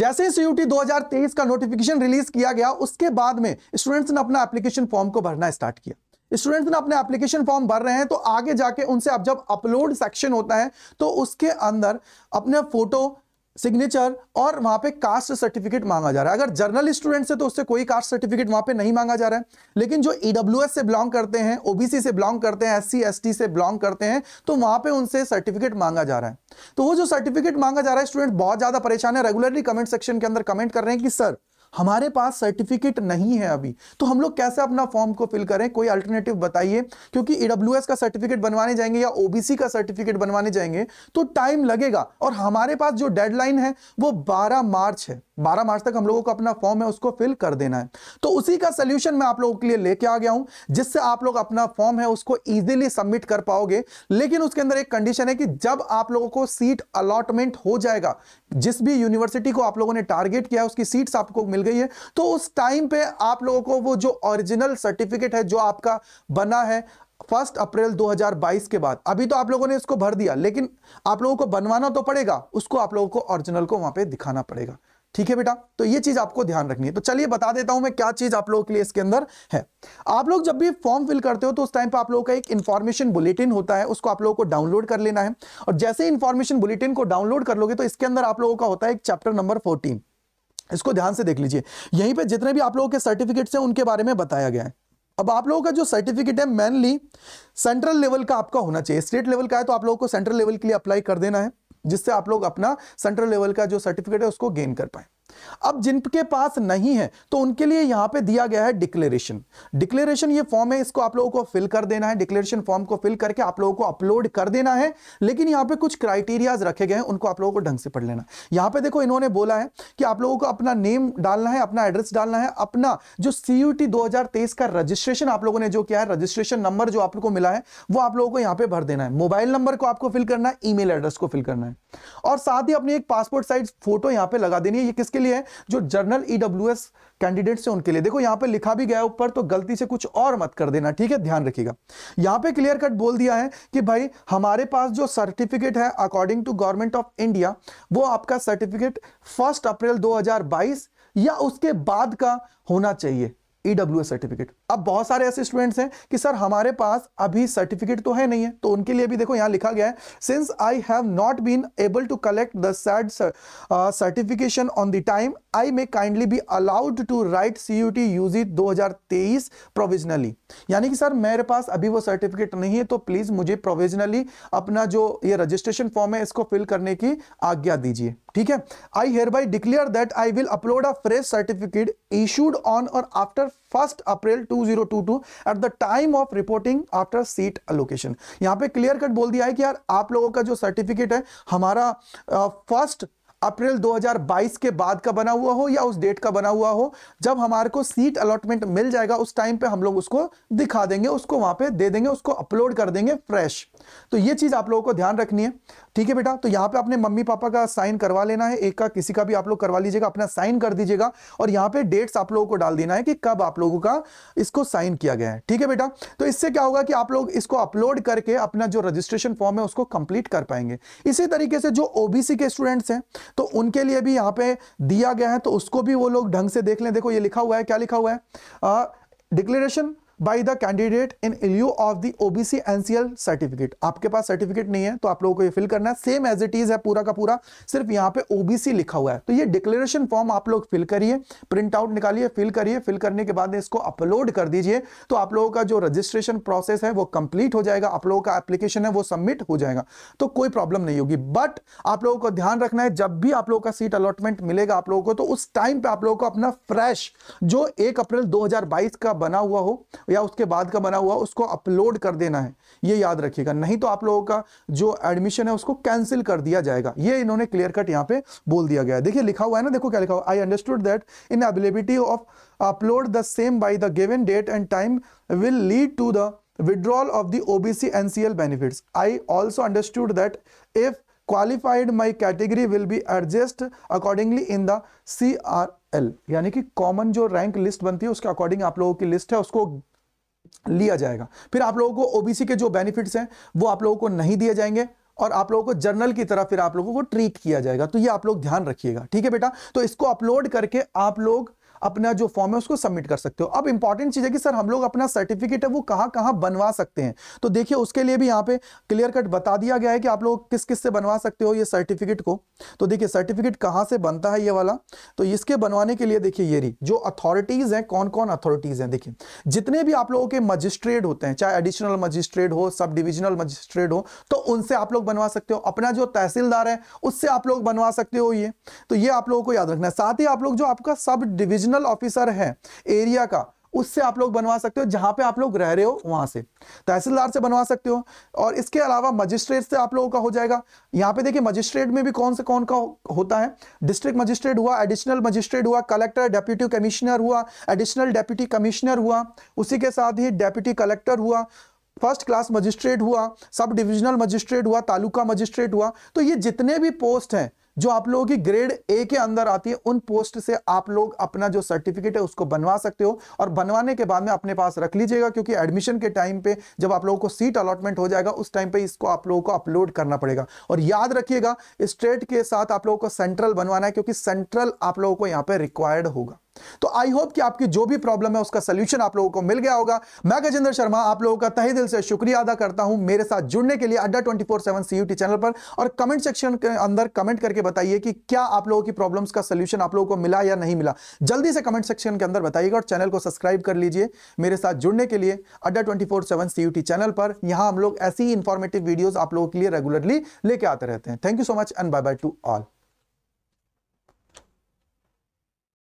जैसे ही सीयूटी 2023 का notification release किया गया उसके बाद में स्टूडेंट्स ने अपना एप्लीकेशन फॉर्म को भरना स्टार्ट किया स्टूडेंट्स ने अपने एप्लीकेशन फॉर्म भर रहे हैं तो आगे जाके उनसे अब जब अपलोड सेक्शन होता है तो उसके अंदर अपने फोटो सिग्नेचर और वहां पे कास्ट सर्टिफिकेट मांगा जा रहा है अगर जर्नल स्टूडेंट से तो उससे कोई कास्ट सर्टिफिकेट वहां पे नहीं मांगा जा रहा है लेकिन जो ईडब्ल्यू e से बिलोंग करते हैं ओबीसी से बिलोंग करते हैं एससी एसटी से बिलोंग करते हैं तो वहां पे उनसे सर्टिफिकेट मांगा जा रहा है तो वो जो सर्टिफिकेट मांगा जा रहा है स्टूडेंट बहुत ज्यादा परेशान है रेगुलरली कमेंट सेक्शन के अंदर कमेंट कर रहे हैं कि सर हमारे पास सर्टिफिकेट नहीं है अभी तो हम लोग कैसे अपना फॉर्म को फिल करें कोई अल्टरनेटिव बताइए क्योंकि ईडब्ल्यू का सर्टिफिकेट बनवाने जाएंगे या ओबीसी का सर्टिफिकेट बनवाने जाएंगे तो टाइम लगेगा और हमारे पास जो डेडलाइन है वो बारह मार्च है 12 मार्च तक हम लोगों को अपना फॉर्म है उसको फिल कर देना है तो उसी का सोल्यूशन मैं आप लोगों के लिए लेके आ गया हूं जिससे आप लोग अपना फॉर्म है उसको ईजिली सबमिट कर पाओगे लेकिन उसके अंदर एक कंडीशन है कि जब आप लोगों को सीट अलॉटमेंट हो जाएगा जिस भी यूनिवर्सिटी को आप लोगों ने टारगेट किया उसकी सीट आपको मिल गई है तो उस टाइम पे आप लोगों को वो जो ओरिजिनल सर्टिफिकेट है जो आपका बना है फर्स्ट अप्रैल 2022 के बाद अभी तो आप लोगों ने इसको भर दिया लेकिन आप लोगों को बनवाना तो पड़ेगा उसको आप लोगों को ओरिजिनल को वहां पे दिखाना पड़ेगा ठीक है बेटा तो ये चीज आपको ध्यान रखनी है तो चलिए बता देता हूं मैं क्या चीज आप लोगों के लिए इसके अंदर है आप लोग जब भी फॉर्म फिल करते हो तो उस टाइम पे आप लोगों का एक इन्फॉर्मेशन बुलेटिन होता है उसको आप लोगों को डाउनलोड कर लेना है और जैसे इन्फॉर्मेशन बुलेटिन को डाउनलोड कर लोगे तो इसके अंदर आप लोगों का होता है एक चैप्टर नंबर फोर्टीन इसको ध्यान से देख लीजिए यहीं पर जितने भी आप लोगों के सर्टिफिकेट्स हैं उनके बारे में बताया गया है अब आप लोगों का जो सर्टिफिकेट है मेनली सेंट्रल लेवल का आपका होना चाहिए स्टेट लेवल का है तो आप लोगों को सेंट्रल लेवल के लिए अप्लाई कर देना है जिससे आप लोग अपना सेंट्रल लेवल का जो सर्टिफिकेट है उसको गेन कर पाए अब जिनके पास नहीं है तो उनके लिए यहां पे दिया गया है डिक्लेरेशन डिक्लेरेशन ये फॉर्म है इसको आप लोगों को फिल कर देना है डिक्लेरेशन फॉर्म को फिल करके आप लोगों को अपलोड कर देना है लेकिन यहां पे कुछ क्राइटेरियाज रखे गए हैं उनको आप लोगों को ढंग से पढ़ लेना यहां पे देखो इन्होंने बोला है कि आप लोगों को अपना नेम डालना है अपना एड्रेस डालना है अपना जो सीयूटी 2023 का रजिस्ट्रेशन आप लोगों ने जो किया है रजिस्ट्रेशन नंबर जो आप लोग को मिला है वो आप लोगों को यहां पर भर देना है मोबाइल नंबर को आपको फिल करना है ईमेल एड्रेस को फिल करना है और साथ ही अपनी एक पासपोर्ट साइज फोटो यहां पर लगा देनी है ये किसके लिए है जो जर्नल ईडब्ल्यू e कैंडिडेट्स हैं उनके लिए देखो यहां पे लिखा भी गया ऊपर तो गलती से कुछ और मत कर देना ठीक है ध्यान रखिएगा यहां पे क्लियर कट बोल दिया है कि भाई हमारे पास जो सर्टिफिकेट है according to government of India वो आपका सर्टिफिकेट फर्स्ट अप्रैल दो या उसके बाद का होना चाहिए ईडब्ल्यू e सर्टिफिकेट अब बहुत सारे ऐसे स्टूडेंट्स हैं कि सर हमारे पास अभी सर्टिफिकेट तो है नहीं है तो उनके लिए भी देखो यहाँ लिखा गया है since I have not been able to collect the said certification on the time I may kindly be allowed to write C U T U G दो हजार तेईस प्रोविजनली यानी कि सर मेरे पास अभी वो सर्टिफिकेट नहीं है तो प्लीज़ मुझे प्रोविजनली अपना जो ये रजिस्ट्रेशन फॉर्म है इसको फिल करने की आज्ञा दीजिए ठीक है I hereby declare that I will upload a fresh certificate issued on or after first April two two zero two at the time of reporting after seat allocation यहां पे क्लियर कट बोल दिया है कि यार आप लोगों का जो सर्टिफिकेट है हमारा फर्स्ट uh, अप्रैल 2022 के बाद का बना हुआ हो या उस डेट का बना हुआ हो जब हमारे को सीट अलॉटमेंट मिल जाएगा उस टाइम पे हम लोग उसको दिखा देंगे उसको वहां पे दे देंगे उसको अपलोड कर देंगे फ्रेश तो ये चीज़ आप लोगों को ध्यान रखनी है ठीक है बेटा तो यहाँ पे अपने मम्मी पापा का साइन करवा लेना है एक का किसी का भी आप लोग करवा लीजिएगा अपना साइन कर दीजिएगा और यहाँ पे डेट्स आप लोगों को डाल देना है कि कब आप लोगों का इसको साइन किया गया है ठीक है बेटा तो इससे क्या होगा कि आप लोग इसको अपलोड करके अपना जो रजिस्ट्रेशन फॉर्म है उसको कंप्लीट कर पाएंगे इसी तरीके से जो ओबीसी के स्टूडेंट्स हैं तो उनके लिए भी यहाँ पे दिया गया है तो उसको भी वो लोग ढंग से देख लें देखो ये लिखा हुआ है क्या लिखा हुआ है declaration uh, by the candidate in lieu of the OBC NCL certificate आपके पास सर्टिफिकेट नहीं है तो आप लोगों को ये फिल करना है सेम एज इट इज है पूरा का पूरा सिर्फ यहाँ पे ओबीसी लिखा हुआ है तो ये डिक्लेरेशन फॉर्म आप लोग फिल करिए प्रिंट आउट निकालिए फिल करिए फिल करने के बाद इसको अपलोड कर दीजिए तो आप लोगों का जो रजिस्ट्रेशन प्रोसेस है वो कंप्लीट हो जाएगा आप लोगों का एप्लीकेशन है वो सबमिट हो जाएगा तो कोई प्रॉब्लम नहीं होगी बट आप लोगों को ध्यान रखना है जब भी आप लोगों का सीट अलॉटमेंट मिलेगा आप लोगों को तो उस टाइम पे आप लोगों को अपना फ्रेश जो एक अप्रैल दो का बना हुआ हो या उसके बाद का बना हुआ उसको अपलोड कर देना है ये याद रखिएगा नहीं तो आप लोगों का जो एडमिशन है उसको कैंसिल कर दिया जाएगा ये इन्होंने क्लियर कट यहाँ पे बोल दिया गया देखिए लिखा हुआ है ना देखो क्या लिखा हुआ I understood that inability of upload the same by the given date and time will lead to the withdrawal of the OBC NCL benefits. I also understood that if qualified my category will be adjusted accordingly in the CRL. यानी कि common जो rank list बनती है उसके according आप लोगों की list है उसको लिया जाएगा फिर आप लोगों को ओबीसी के जो बेनिफिट्स हैं वो आप लोगों को नहीं दिए जाएंगे और आप लोगों को जर्नल की तरह फिर आप लोगों को ट्रीट किया जाएगा तो ये आप लोग ध्यान रखिएगा ठीक है बेटा तो इसको अपलोड करके आप लोग अपना जो फॉर्म है उसको सबमिट कर सकते हो अब इंपॉर्टेंट चीज है कि सर हम लोग अपना सर्टिफिकेट है वो कहाँ कहाँ बनवा सकते हैं तो देखिए उसके लिए भी यहाँ पे क्लियर कट बता दिया गया है कि आप लोग किस किस से बनवा सकते हो ये सर्टिफिकेट को तो देखिए सर्टिफिकेट कहाँ से बनता है ये वाला तो इसके बनवाने के लिए देखिए ये री जो अथॉरिटीज हैं कौन कौन अथॉरिटीज हैं देखिए जितने भी आप लोगों के मजिस्ट्रेट होते हैं चाहे एडिशनल मजिस्ट्रेट हो सब डिविजनल मजिस्ट्रेट हो तो उनसे आप लोग बनवा सकते हो अपना जो तहसीलदार है उससे आप लोग बनवा सकते हो ये तो ये आप लोगों को याद रखना है साथ ही आप लोग जो आपका सब डिविजन रीजनल ऑफिसर है एरिया का उससे आप लोग बनवा सकते हो जहां पे आप लोग रह रहे हो वहां से तहसीलदार से बनवा सकते हो और इसके अलावा मजिस्ट्रेट से आप लोगों का हो जाएगा यहाँ पे देखिए मजिस्ट्रेट में भी कौन से कौन का होता है डिस्ट्रिक्ट मजिस्ट्रेट हुआ एडिशनल मजिस्ट्रेट हुआ कलेक्टर डेप्यूटी कमिश्नर हुआ एडिशनल डेप्यूटी कमिश्नर हुआ उसी के साथ ही डेप्यूटी कलेक्टर हुआ फर्स्ट क्लास मजिस्ट्रेट हुआ सब डिविजनल मजिस्ट्रेट हुआ तालुका मजिस्ट्रेट हुआ तो ये जितने भी पोस्ट हैं जो आप लोगों की ग्रेड ए के अंदर आती है उन पोस्ट से आप लोग अपना जो सर्टिफिकेट है उसको बनवा सकते हो और बनवाने के बाद में अपने पास रख लीजिएगा क्योंकि एडमिशन के टाइम पे जब आप लोगों को सीट अलॉटमेंट हो जाएगा उस टाइम पे इसको आप लोगों को अपलोड करना पड़ेगा और याद रखिएगा स्टेट के साथ आप लोगों को सेंट्रल बनवाना है क्योंकि सेंट्रल आप लोगों को यहाँ पे रिक्वायर्ड होगा तो आई होप कि आपकी जो भी प्रॉब्लम है उसका सोल्यूशन आप लोगों को मिल गया होगा मैं गजेंद्र शर्मा आप लोगों का तहे दिल से शुक्रिया अदा करता हूं मेरे साथ जुड़ने के लिए अड्डा 24/7 सीयूटी चैनल पर और कमेंट सेक्शन के अंदर कमेंट करके बताइए कि क्या आप लोगों की प्रॉब्लम्स का सोल्यूशन आप लोगों को मिला या नहीं मिला जल्दी से कमेंट सेक्शन के अंदर बताइएगा और चैनल को सब्सक्राइब कर लीजिए मेरे साथ जुड़ने के लिए अड्डा ट्वेंटी फोर चैनल पर यहां हम लोग ऐसी ही इंफॉर्मेटिव वीडियो आप लोगों के लिए रेगुलरली लेके आते रहते हैं thank you so much and bye bye to all